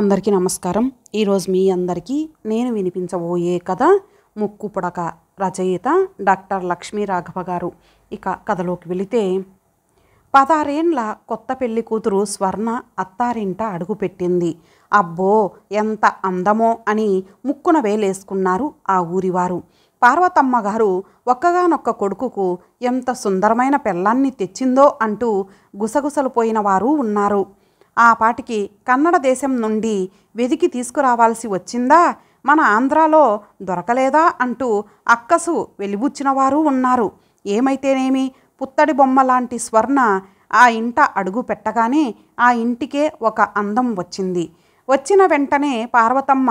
అందరికీ నమస్కారం ఈరోజు మీ అందరికీ నేను వినిపించబోయే కథ ముక్కు పుడక రచయిత డాక్టర్ లక్ష్మీ రాఘవ గారు ఇక కథలోకి వెళితే పదారేండ్ల కొత్త పెళ్లి కూతురు స్వర్ణ అత్తారింట అడుగుపెట్టింది అబ్బో ఎంత అందమో అని ముక్కున వేలేసుకున్నారు ఆ ఊరివారు పార్వతమ్మ గారు ఒక్కగానొక్క కొడుకుకు ఎంత సుందరమైన పెళ్ళాన్ని తెచ్చిందో అంటూ గుసగుసలు పోయిన వారు ఉన్నారు ఆ పాటికి కన్నడ దేశం నుండి వెదికి తీసుకురావాల్సి వచ్చిందా మన ఆంధ్రాలో దొరకలేదా అంటూ అక్కసు వెలిబుచ్చినవారు ఉన్నారు ఏమైతేనేమి పుత్తడి బొమ్మ లాంటి స్వర్ణ ఆ ఇంట అడుగు పెట్టగానే ఆ ఇంటికే ఒక అందం వచ్చింది వచ్చిన వెంటనే పార్వతమ్మ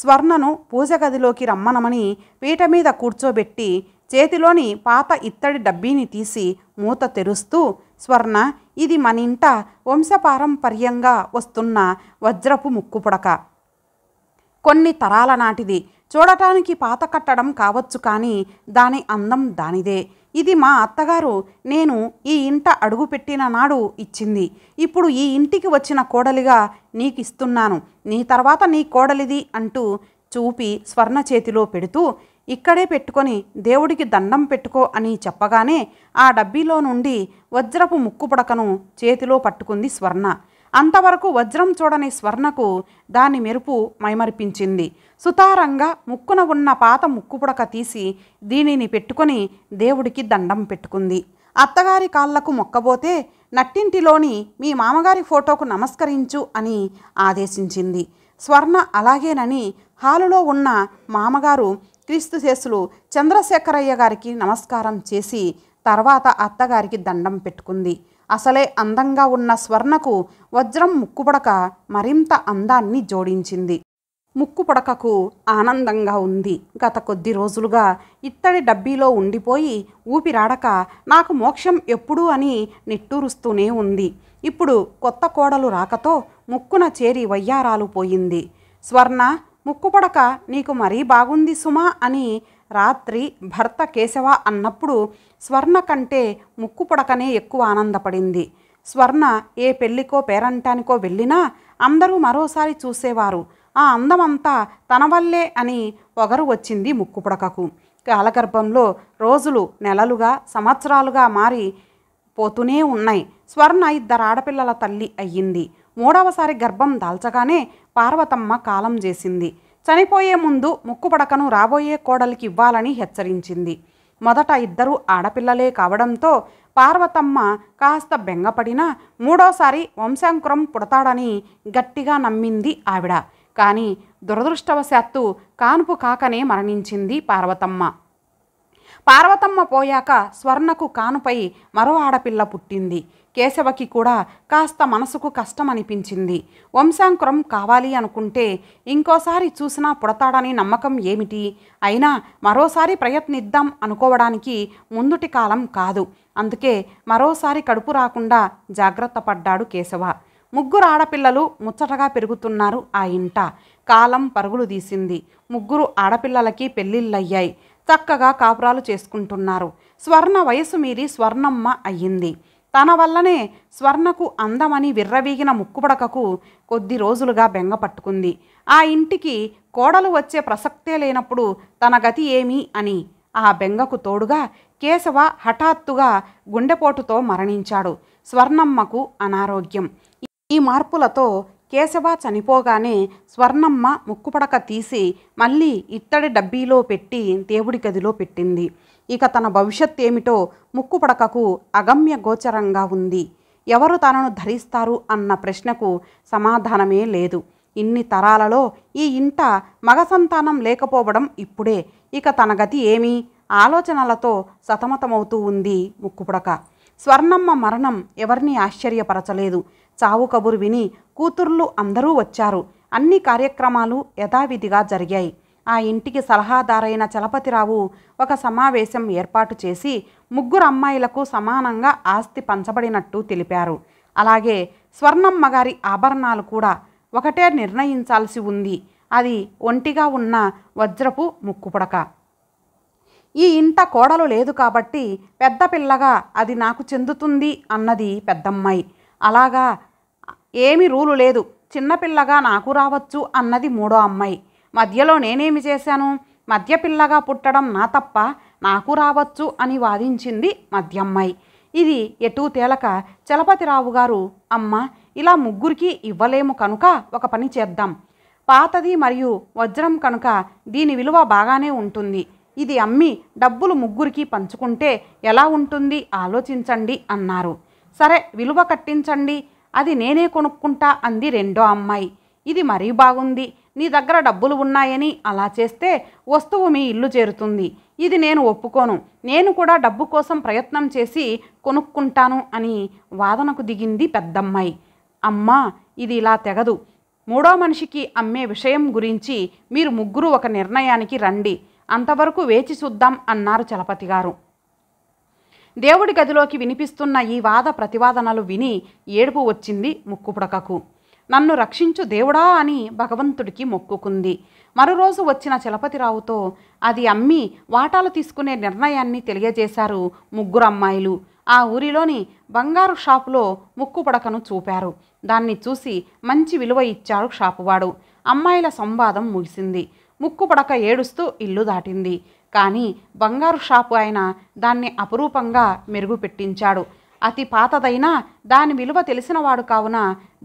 స్వర్ణను పూజ గదిలోకి రమ్మనమని పీట మీద కూర్చోబెట్టి చేతిలోని పాత ఇత్తడి డబ్బీని తీసి మూత తెరుస్తూ స్వర్ణ ఇది మన ఇంట వంశపారంపర్యంగా వస్తున్న వజ్రపు ముక్కుపుడక కొన్ని తరాల నాటిది చూడటానికి పాత కట్టడం కావచ్చు కానీ దాని అందం దానిదే ఇది మా అత్తగారు నేను ఈ ఇంట అడుగుపెట్టిన నాడు ఇచ్చింది ఇప్పుడు ఈ ఇంటికి వచ్చిన కోడలిగా నీకిస్తున్నాను నీ తర్వాత నీ కోడలిది అంటూ చూపి స్వర్ణ చేతిలో పెడుతూ ఇక్కడే పెట్టుకొని దేవుడికి దండం పెట్టుకో అని చెప్పగానే ఆ డబ్బీలో నుండి వజ్రపు ముక్కు ముక్కుపుడకను చేతిలో పట్టుకుంది స్వర్ణ అంతవరకు వజ్రం చూడని స్వర్ణకు దాని మెరుపు మైమరిపించింది సుతారంగా ముక్కున ఉన్న పాత ముక్కు పుడక తీసి దీనిని పెట్టుకొని దేవుడికి దండం పెట్టుకుంది అత్తగారి కాళ్లకు మొక్కబోతే నట్టింటిలోని మీ మామగారి ఫోటోకు నమస్కరించు అని ఆదేశించింది స్వర్ణ అలాగేనని హాలులో ఉన్న మామగారు శేసులు చంద్రశేఖరయ్య గారికి నమస్కారం చేసి తర్వాత అత్తగారికి దండం పెట్టుకుంది అసలే అందంగా ఉన్న స్వర్ణకు వజ్రం ముక్కుపడక మరింత అందాన్ని జోడించింది ముక్కుపడకకు ఆనందంగా ఉంది గత కొద్ది రోజులుగా ఇత్తడి డబ్బీలో ఉండిపోయి ఊపిరాడక నాకు మోక్షం ఎప్పుడు అని నిట్టూరుస్తూనే ఉంది ఇప్పుడు కొత్త కోడలు రాకతో ముక్కున చేరి వయ్యారాలు పోయింది స్వర్ణ ముక్కుపడక నీకు మరీ బాగుంది సుమా అని రాత్రి భర్త కేశవ అన్నప్పుడు స్వర్ణ కంటే ముక్కుపడకనే ఎక్కువ ఆనందపడింది స్వర్ణ ఏ పెళ్ళికో పేరంటానికో వెళ్ళినా అందరూ మరోసారి చూసేవారు ఆ అందమంతా తన వల్లే అని పొగరు వచ్చింది ముక్కుపుడకకు కాలగర్భంలో రోజులు నెలలుగా సంవత్సరాలుగా మారి పోతూనే ఉన్నాయి స్వర్ణ ఇద్దరు ఆడపిల్లల తల్లి అయ్యింది మూడవసారి గర్భం దాల్చగానే పార్వతమ్మ కాలం చేసింది చనిపోయే ముందు ముక్కుపడకను రాబోయే కోడలికి ఇవ్వాలని హెచ్చరించింది మొదట ఇద్దరు ఆడపిల్లలే కావడంతో పార్వతమ్మ కాస్త బెంగపడినా మూడోసారి వంశాంకురం పుడతాడని గట్టిగా నమ్మింది ఆవిడ కానీ దురదృష్టవశాత్తు కాన్పు కాకనే మరణించింది పార్వతమ్మ పార్వతమ్మ పోయాక స్వర్ణకు కానుపై మరో ఆడపిల్ల పుట్టింది కేశవకి కూడా కాస్త మనసుకు కష్టం అనిపించింది వంశాంకురం కావాలి అనుకుంటే ఇంకోసారి చూసినా పుడతాడని నమ్మకం ఏమిటి అయినా మరోసారి ప్రయత్నిద్దాం అనుకోవడానికి ముందుటి కాలం కాదు అందుకే మరోసారి కడుపు రాకుండా జాగ్రత్త పడ్డాడు కేశవ ముగ్గురు ఆడపిల్లలు ముచ్చటగా పెరుగుతున్నారు ఆ ఇంట కాలం పరుగులు తీసింది ముగ్గురు ఆడపిల్లలకి పెళ్ళిళ్ళయ్యాయి చక్కగా కాపురాలు చేసుకుంటున్నారు స్వర్ణ వయసు మీరి స్వర్ణమ్మ అయ్యింది తన వల్లనే స్వర్ణకు అందమని విర్రవీగిన ముక్కుబడకకు కొద్ది రోజులుగా బెంగ పట్టుకుంది ఆ ఇంటికి కోడలు వచ్చే ప్రసక్తే లేనప్పుడు తన గతి ఏమి అని ఆ బెంగకు తోడుగా కేశవ హఠాత్తుగా గుండెపోటుతో మరణించాడు స్వర్ణమ్మకు అనారోగ్యం ఈ మార్పులతో కేశవ చనిపోగానే స్వర్ణమ్మ ముక్కుపడక తీసి మళ్ళీ ఇత్తడి డబ్బీలో పెట్టి దేవుడి గదిలో పెట్టింది ఇక తన భవిష్యత్ ఏమిటో ముక్కుపడకకు అగమ్య గోచరంగా ఉంది ఎవరు తనను ధరిస్తారు అన్న ప్రశ్నకు సమాధానమే లేదు ఇన్ని తరాలలో ఈ ఇంట మగ సంతానం లేకపోవడం ఇప్పుడే ఇక తన గతి ఏమి ఆలోచనలతో సతమతమవుతూ ఉంది ముక్కుపుడక స్వర్ణమ్మ మరణం ఎవరిని ఆశ్చర్యపరచలేదు చావు కబురు విని కూతుర్లు అందరూ వచ్చారు అన్ని కార్యక్రమాలు యథావిధిగా జరిగాయి ఆ ఇంటికి సలహాదారైన చలపతిరావు ఒక సమావేశం ఏర్పాటు చేసి ముగ్గురు అమ్మాయిలకు సమానంగా ఆస్తి పంచబడినట్టు తెలిపారు అలాగే స్వర్ణమ్మ గారి ఆభరణాలు కూడా ఒకటే నిర్ణయించాల్సి ఉంది అది ఒంటిగా ఉన్న వజ్రపు ముక్కుపుడక ఈ ఇంట కోడలు లేదు కాబట్టి పెద్ద పిల్లగా అది నాకు చెందుతుంది అన్నది పెద్దమ్మాయి అలాగా ఏమి రూలు లేదు చిన్నపిల్లగా నాకు రావచ్చు అన్నది మూడో అమ్మాయి మధ్యలో నేనేమి చేశాను మధ్య పిల్లగా పుట్టడం నా తప్ప నాకు రావచ్చు అని వాదించింది మధ్యమ్మాయి ఇది ఎటూ తేలక చలపతిరావు గారు అమ్మ ఇలా ముగ్గురికి ఇవ్వలేము కనుక ఒక పని చేద్దాం పాతది మరియు వజ్రం కనుక దీని విలువ బాగానే ఉంటుంది ఇది అమ్మి డబ్బులు ముగ్గురికి పంచుకుంటే ఎలా ఉంటుంది ఆలోచించండి అన్నారు సరే విలువ కట్టించండి అది నేనే కొనుక్కుంటా అంది రెండో అమ్మాయి ఇది మరీ బాగుంది నీ దగ్గర డబ్బులు ఉన్నాయని అలా చేస్తే వస్తువు మీ ఇల్లు చేరుతుంది ఇది నేను ఒప్పుకోను నేను కూడా డబ్బు కోసం ప్రయత్నం చేసి కొనుక్కుంటాను అని వాదనకు దిగింది పెద్దమ్మాయి అమ్మా ఇది ఇలా తెగదు మూడో మనిషికి అమ్మే విషయం గురించి మీరు ముగ్గురు ఒక నిర్ణయానికి రండి అంతవరకు వేచి చూద్దాం అన్నారు చలపతి గారు దేవుడి గదిలోకి వినిపిస్తున్న ఈ వాద ప్రతివాదనలు విని ఏడుపు వచ్చింది ముక్కుపుడకకు నన్ను రక్షించు దేవుడా అని భగవంతుడికి మొక్కుకుంది మరోరోజు వచ్చిన చలపతిరావుతో అది అమ్మి వాటాలు తీసుకునే నిర్ణయాన్ని తెలియజేశారు ముగ్గురు అమ్మాయిలు ఆ ఊరిలోని బంగారు షాపులో ముక్కు పడకను చూపారు దాన్ని చూసి మంచి విలువ ఇచ్చాడు షాపువాడు అమ్మాయిల సంవాదం ముగిసింది ముక్కు పడక ఏడుస్తూ ఇల్లు దాటింది కానీ బంగారు షాపు ఆయన దాన్ని అపురూపంగా మెరుగుపెట్టించాడు అతి పాతదైనా దాని విలువ తెలిసినవాడు కావున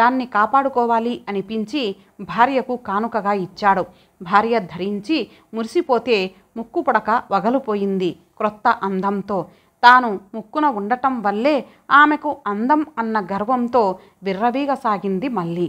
దాన్ని కాపాడుకోవాలి అనిపించి భార్యకు కానుకగా ఇచ్చాడు భార్య ధరించి మురిసిపోతే ముక్కు పొడక వగలుపోయింది క్రొత్త అందంతో తాను ముక్కున ఉండటం వల్లే ఆమెకు అందం అన్న గర్వంతో విర్రవీగసాగింది మళ్ళీ